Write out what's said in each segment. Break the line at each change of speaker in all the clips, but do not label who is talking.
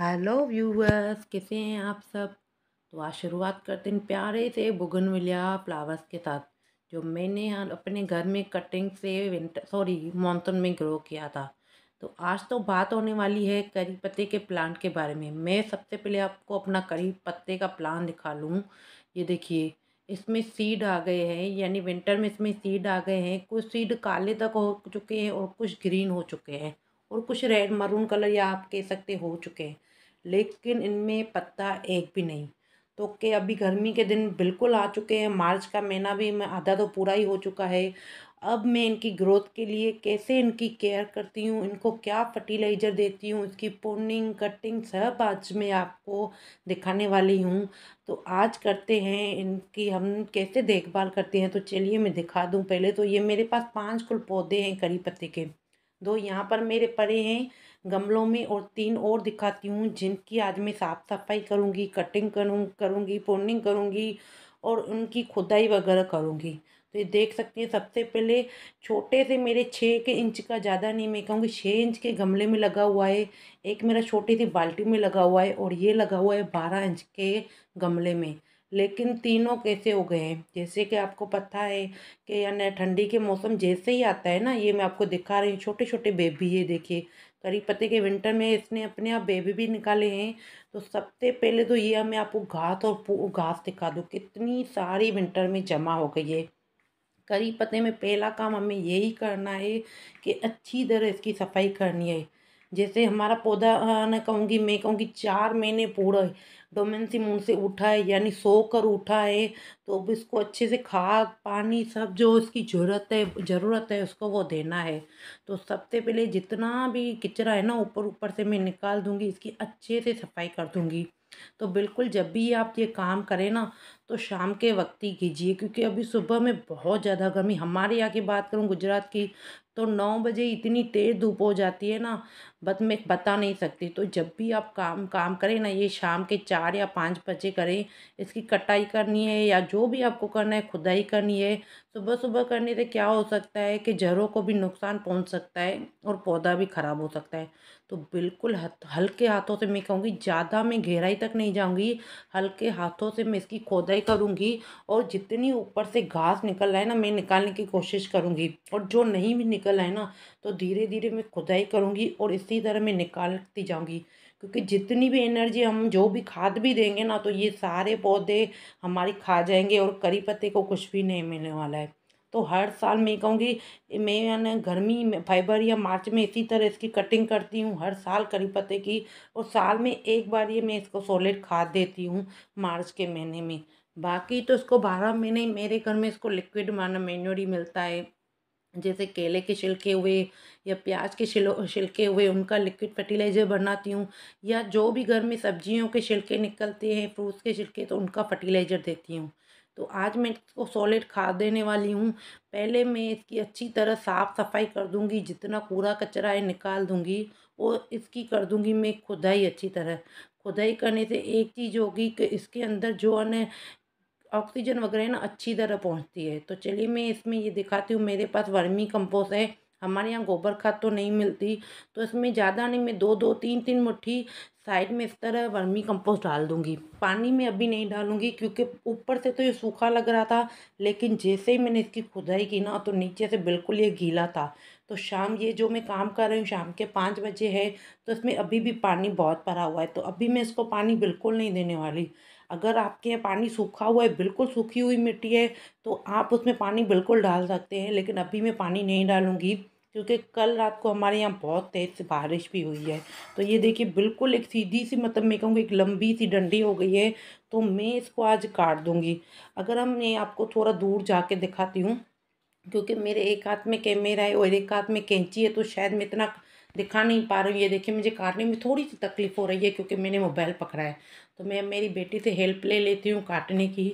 hello viewers कैसे हैं आप सब तो आज शुरुआत करते हैं प्यारे से बुगन फ्लावर्स के साथ जो मैंने अपने घर में कटिंग से विंटर सॉरी मानसून में ग्रो किया था तो आज तो बात होने वाली है करी पत्ते के प्लांट के बारे में मैं सबसे पहले आपको अपना करी पत्ते का प्लान दिखा लूँ ये देखिए इसमें सीड आ गए हैं यानी विंटर में इसमें सीड आ गए हैं कुछ सीड काले तक हो चुके हैं और कुछ ग्रीन हो चुके हैं और कुछ रेड मरून कलर या आप कह सकते हो चुके हैं लेकिन इनमें पत्ता एक भी नहीं तो के अभी गर्मी के दिन बिल्कुल आ चुके हैं मार्च का महीना भी मैं आधा तो पूरा ही हो चुका है अब मैं इनकी ग्रोथ के लिए कैसे इनकी केयर करती हूँ इनको क्या फर्टिलाइज़र देती हूँ इसकी पोनिंग कटिंग सब आज मैं आपको दिखाने वाली हूँ तो आज करते हैं इनकी हम कैसे देखभाल करते हैं तो चलिए मैं दिखा दूँ पहले तो ये मेरे पास पाँच कुल पौधे हैं करी पत्ते के दो यहाँ पर मेरे पड़े हैं गमलों में और तीन और दिखाती हूँ जिनकी आज मैं साफ़ सफाई करूँगी कटिंग करूँ करूँगी पोनिंग करूँगी और उनकी खुदाई वगैरह करूँगी तो ये देख सकती हैं सबसे पहले छोटे से मेरे छः के इंच का ज़्यादा नहीं मैं कहूँगी छः इंच के गमले में लगा हुआ है एक मेरा छोटी सी बाल्टी में लगा हुआ है और ये लगा हुआ है बारह इंच के गमले में लेकिन तीनों कैसे हो गए हैं जैसे कि आपको पता है कि यानी ठंडी के मौसम जैसे ही आता है ना ये मैं आपको दिखा रही हूँ छोटे छोटे बेबी ये देखिए करी पत्ते के विंटर में इसने अपने आप बेबी भी निकाले हैं तो सबसे पहले तो ये मैं आपको घास और घास दिखा दूँ कितनी सारी विंटर में जमा हो गई है करी पत्ते में पहला काम हमें यही करना है कि अच्छी तरह इसकी सफाई करनी है जैसे हमारा पौधा न कहूँगी मैं कहूँगी चार महीने पूरा मून से उठा है यानी सो कर उठा है तो अब इसको अच्छे से खाद पानी सब जो इसकी ज़रूरत है ज़रूरत है उसको वो देना है तो सबसे पहले जितना भी किचरा है ना ऊपर ऊपर से मैं निकाल दूँगी इसकी अच्छे से सफाई कर दूँगी तो बिल्कुल जब भी आप ये काम करें ना तो शाम के वक्त ही कीजिए क्योंकि अभी सुबह में बहुत ज़्यादा गर्मी हमारे यहाँ की बात करूँ गुजरात की तो नौ बजे इतनी तेज़ धूप हो जाती है ना बट मैं बता नहीं सकती तो जब भी आप काम काम करें ना ये शाम के चार या पाँच बजे करें इसकी कटाई करनी है या जो भी आपको करना है खुदाई करनी है सुबह सुबह करने से तो क्या हो सकता है कि जड़ों को भी नुकसान पहुंच सकता है और पौधा भी ख़राब हो सकता है तो बिल्कुल हल्के हाथों से मैं कहूँगी ज़्यादा मैं गहराई तक नहीं जाऊँगी हल्के हाथों से मैं इसकी खुदाई सफाई करूँगी और जितनी ऊपर से घास निकल रहा है ना मैं निकालने की कोशिश करूँगी और जो नहीं भी निकल रहा है ना तो धीरे धीरे मैं खुदाई करूँगी और इसी तरह मैं निकालती जाऊँगी क्योंकि जितनी भी एनर्जी हम जो भी खाद भी देंगे ना तो ये सारे पौधे हमारी खा जाएंगे और करी पत्ते को कुछ भी नहीं मिलने वाला है तो हर साल मैं कहूँगी मैं ना गर्मी में फाइबर या मार्च में इसी तरह इसकी कटिंग करती हूँ हर साल करी पत्ते की और साल में एक बार ये मैं इसको सॉलिड खाद देती हूँ मार्च के महीने में बाकी तो इसको बारह महीने मेरे घर में इसको लिक्विड माना मेन्योरी मिलता है जैसे केले के छिलके हुए या प्याज के छिलो छिलके हुए उनका लिक्विड फर्टिलाइज़र बनाती हूँ या जो भी घर में सब्जियों के छिलके निकलते हैं फ्रूट्स के छिलके तो उनका फर्टिलाइज़र देती हूँ तो आज मैं इसको सॉलिड खाद देने वाली हूँ पहले मैं इसकी अच्छी तरह साफ़ सफाई कर दूँगी जितना कूड़ा कचरा है निकाल दूँगी और इसकी कर दूँगी मैं खुदाई अच्छी तरह खुदाई करने से एक चीज़ होगी कि इसके अंदर जो अन ऑक्सीजन वगैरह ना अच्छी तरह पहुंचती है तो चलिए मैं इसमें ये दिखाती हूँ मेरे पास वर्मी कंपोस्ट है हमारे यहाँ गोबर खाद तो नहीं मिलती तो इसमें ज़्यादा नहीं मैं दो दो तीन तीन मुट्ठी साइड में इस तरह वर्मी कंपोस्ट डाल दूंगी पानी में अभी नहीं डालूंगी क्योंकि ऊपर से तो ये सूखा लग रहा था लेकिन जैसे ही मैंने इसकी खुदाई की ना तो नीचे से बिल्कुल ये गीला था तो शाम ये जो मैं काम कर रही हूँ शाम के पाँच बजे है तो इसमें अभी भी पानी बहुत भरा हुआ है तो अभी मैं इसको पानी बिल्कुल नहीं देने वाली अगर आपके यहाँ पानी सूखा हुआ है बिल्कुल सूखी हुई मिट्टी है तो आप उसमें पानी बिल्कुल डाल सकते हैं लेकिन अभी मैं पानी नहीं डालूँगी क्योंकि कल रात को हमारे यहाँ बहुत तेज़ से बारिश भी हुई है तो ये देखिए बिल्कुल एक सीधी सी मतलब मैं कहूँगी एक लंबी सी डंडी हो गई है तो मैं इसको आज काट दूँगी अगर हम ये आपको थोड़ा दूर जाके दिखाती हूँ क्योंकि मेरे एक हाथ में कैमेरा है और एक हाथ में कैंची है तो शायद मैं इतना दिखा नहीं पा रही हूँ ये देखिए मुझे काटने में थोड़ी सी तकलीफ़ हो रही है क्योंकि मैंने मोबाइल पकड़ा है तो मैं मेरी बेटी से हेल्प ले लेती हूँ काटने की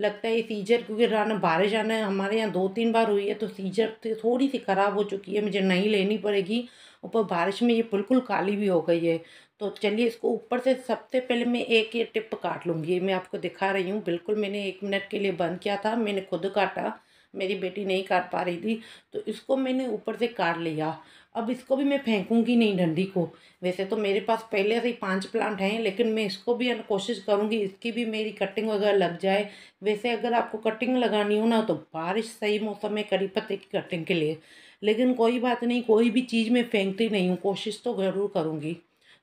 लगता है सीजर क्योंकि राना बारिश आना हमारे यहाँ दो तीन बार हुई है तो सीजर थोड़ी सी ख़राब हो चुकी है मुझे नहीं लेनी पड़ेगी ऊपर बारिश में ये बिल्कुल काली भी हो गई है तो चलिए इसको ऊपर से सबसे पहले मैं एक ये टिप काट लूँगी मैं आपको दिखा रही हूँ बिल्कुल मैंने एक मिनट के लिए बंद किया था मैंने खुद काटा मेरी बेटी नहीं काट पा रही थी तो इसको मैंने ऊपर से काट लिया अब इसको भी मैं फेंकूंगी नहीं डंडी को वैसे तो मेरे पास पहले से ही पांच प्लांट हैं लेकिन मैं इसको भी कोशिश करूंगी इसकी भी मेरी कटिंग वगैरह लग जाए वैसे अगर आपको कटिंग लगानी हो ना तो बारिश सही मौसम में करी पत्ते की कटिंग के लिए लेकिन कोई बात नहीं कोई भी चीज़ मैं फेंकती नहीं हूँ कोशिश तो ज़रूर करूँगी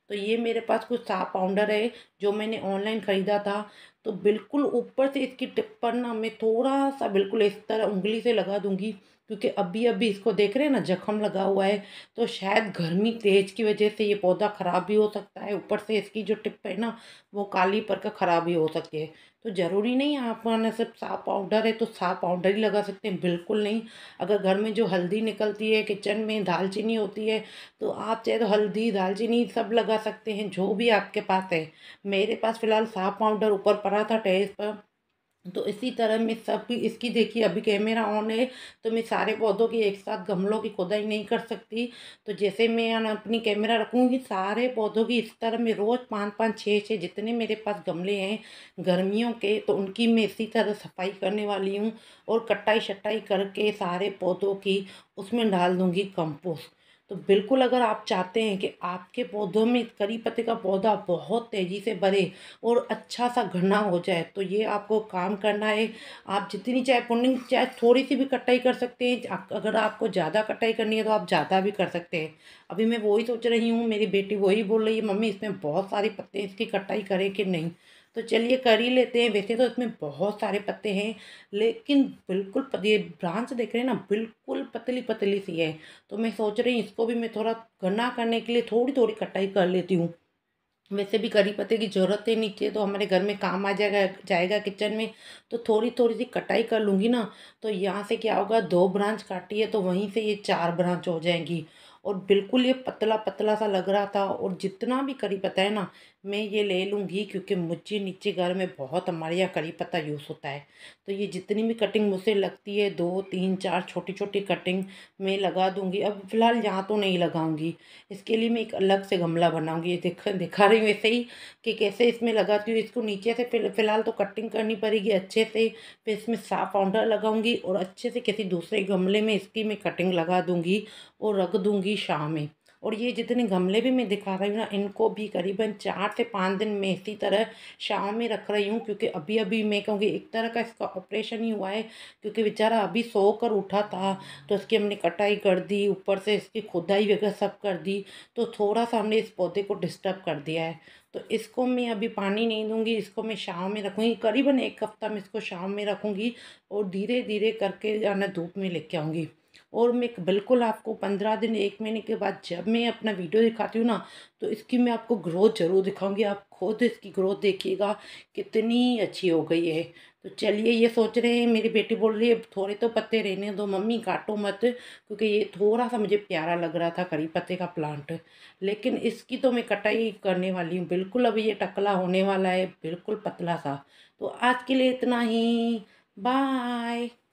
तो ये मेरे पास कुछ साफ पाउंडर है जो मैंने ऑनलाइन ख़रीदा था तो बिल्कुल ऊपर से इसकी टिप पर ना मैं थोड़ा सा बिल्कुल इस तरह उंगली से लगा दूँगी क्योंकि अभी अभी इसको देख रहे हैं ना जख्म लगा हुआ है तो शायद गर्मी तेज की वजह से ये पौधा ख़राब भी हो सकता है ऊपर से इसकी जो टिप है ना वो काली पर का ख़राब भी हो सकती है तो ज़रूरी नहीं है आप माना सिर्फ साफ पाउडर है तो साफ पाउडर ही लगा सकते हैं बिल्कुल नहीं अगर घर में जो हल्दी निकलती है किचन में दालचीनी होती है तो आप चाहे तो हल्दी दालचीनी सब लगा सकते हैं जो भी आपके पास है मेरे पास फ़िलहाल साफ पाउडर ऊपर पड़ा था टेरेस पर तो इसी तरह मैं सब इसकी देखिए अभी कैमरा ऑन है तो मैं सारे पौधों की एक साथ गमलों की खुदाई नहीं कर सकती तो जैसे मैं अपनी कैमरा रखूँगी सारे पौधों की इस तरह मैं रोज़ पाँच पाँच छः छः जितने मेरे पास गमले हैं गर्मियों के तो उनकी मैं इसी तरह सफाई करने वाली हूँ और कटाई शटाई करके सारे पौधों की उसमें डाल दूँगी कंपोस्ट तो बिल्कुल अगर आप चाहते हैं कि आपके पौधों में करी पत्ते का पौधा बहुत तेज़ी से बढ़े और अच्छा सा घना हो जाए तो ये आपको काम करना है आप जितनी चाहे पुण्य चाहे थोड़ी सी भी कटाई कर सकते हैं अगर आपको ज़्यादा कटाई करनी है तो आप ज़्यादा भी कर सकते हैं अभी मैं वही सोच रही हूँ मेरी बेटी वही बोल रही है मम्मी इसमें बहुत सारे पत्ते इसकी कटाई करें कि नहीं तो चलिए कर ही लेते हैं वैसे तो इसमें बहुत सारे पत्ते हैं लेकिन बिल्कुल ये ब्रांच देख रहे हैं ना बिल्कुल पतली पतली सी है तो मैं सोच रही हूँ इसको भी मैं थोड़ा घना करने के लिए थोड़ी थोड़ी कटाई कर लेती हूँ वैसे भी करी पत्ते की ज़रूरत है नीचे तो हमारे घर में काम आ जाएगा जाएगा किचन में तो थोड़ी थोड़ी सी कटाई कर लूँगी ना तो यहाँ से क्या होगा दो ब्रांच काटी है तो वहीं से ये चार ब्रांच हो जाएंगी और बिल्कुल ये पतला पतला सा लग रहा था और जितना भी करी पत्ता है ना मैं ये ले लूँगी क्योंकि मुझे नीचे घर में बहुत हमारे यहाँ करी पत्ता यूज़ होता है तो ये जितनी भी कटिंग मुझसे लगती है दो तीन चार छोटी छोटी कटिंग मैं लगा दूँगी अब फ़िलहाल यहाँ तो नहीं लगाऊँगी इसके लिए मैं एक अलग से गमला बनाऊँगी दिख दिखा रही हूँ वैसे ही कि कैसे इसमें लगाती हूँ इसको नीचे से फ़िलहाल तो कटिंग करनी पड़ेगी अच्छे से फिर इसमें साफ पाउडर लगाऊँगी और अच्छे से किसी दूसरे गमले में इसकी मैं कटिंग लगा दूँगी और रख दूँगी शाम में और ये जितने गमले भी मैं दिखा रही हूँ ना इनको भी करीबन चार से पाँच दिन मैं इसी तरह शाम में रख रही हूँ क्योंकि अभी अभी मैं कहूँगी एक तरह का इसका ऑपरेशन ही हुआ है क्योंकि बेचारा अभी सो कर उठा था तो इसकी हमने कटाई कर दी ऊपर से इसकी खुदाई वगैरह सब कर दी तो थोड़ा सा हमने इस पौधे को डिस्टर्ब कर दिया है तो इसको मैं अभी पानी नहीं दूंगी इसको मैं शाव में रखूँगी करीबन एक हफ्ता मैं इसको शाव में रखूँगी और धीरे धीरे करके जाना धूप में लेके आऊँगी और मैं बिल्कुल आपको पंद्रह दिन एक महीने के बाद जब मैं अपना वीडियो दिखाती हूँ ना तो इसकी मैं आपको ग्रोथ ज़रूर दिखाऊंगी आप खुद इसकी ग्रोथ देखिएगा कितनी अच्छी हो गई है तो चलिए ये सोच रहे हैं मेरी बेटी बोल रही है थोड़े तो पत्ते रहने दो मम्मी काटो मत क्योंकि ये थोड़ा सा मुझे प्यारा लग रहा था करी पत्ते का प्लांट लेकिन इसकी तो मैं कटाई करने वाली हूँ बिल्कुल अभी ये टकला होने वाला है बिल्कुल पतला सा तो आज के लिए इतना ही बाय